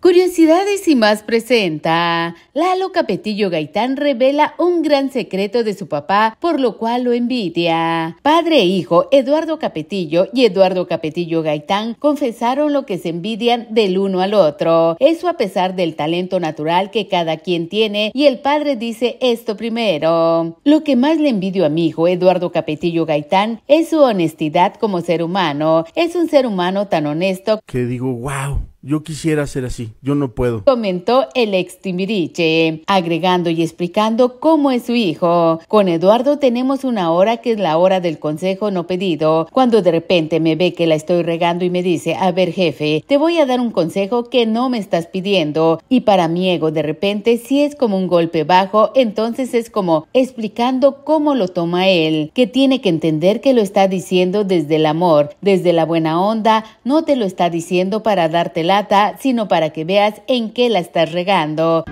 Curiosidades y más presenta. Lalo Capetillo Gaitán revela un gran secreto de su papá, por lo cual lo envidia. Padre e hijo, Eduardo Capetillo y Eduardo Capetillo Gaitán confesaron lo que se envidian del uno al otro. Eso a pesar del talento natural que cada quien tiene y el padre dice esto primero. Lo que más le envidio a mi hijo, Eduardo Capetillo Gaitán, es su honestidad como ser humano. Es un ser humano tan honesto que digo, wow yo quisiera ser así, yo no puedo. Comentó el ex Timbiriche, agregando y explicando cómo es su hijo. Con Eduardo tenemos una hora que es la hora del consejo no pedido. Cuando de repente me ve que la estoy regando y me dice, a ver jefe, te voy a dar un consejo que no me estás pidiendo. Y para mi ego de repente si es como un golpe bajo, entonces es como explicando cómo lo toma él, que tiene que entender que lo está diciendo desde el amor, desde la buena onda, no te lo está diciendo para darte sino para que veas en qué la estás regando.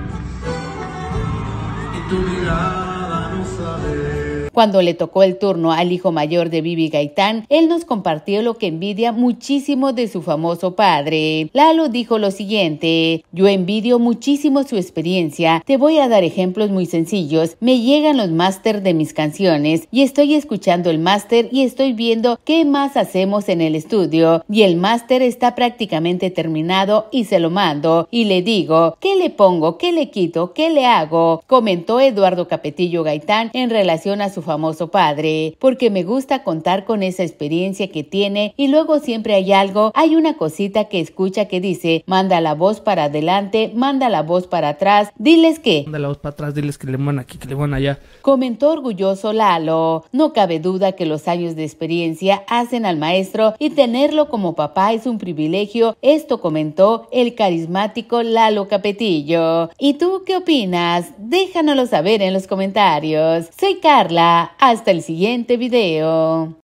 Cuando le tocó el turno al hijo mayor de Vivi Gaitán, él nos compartió lo que envidia muchísimo de su famoso padre. Lalo dijo lo siguiente, yo envidio muchísimo su experiencia, te voy a dar ejemplos muy sencillos, me llegan los máster de mis canciones y estoy escuchando el máster y estoy viendo qué más hacemos en el estudio y el máster está prácticamente terminado y se lo mando y le digo, ¿qué le pongo? ¿Qué le quito? ¿Qué le hago? Comentó Eduardo Capetillo Gaitán en relación a su famoso padre, porque me gusta contar con esa experiencia que tiene y luego siempre hay algo, hay una cosita que escucha que dice, manda la voz para adelante, manda la voz para atrás, diles que... Manda la voz para atrás, diles que le van aquí, que le van allá. Comentó orgulloso Lalo, no cabe duda que los años de experiencia hacen al maestro y tenerlo como papá es un privilegio, esto comentó el carismático Lalo Capetillo. ¿Y tú qué opinas? Déjanoslo saber en los comentarios. Soy Carla hasta el siguiente video.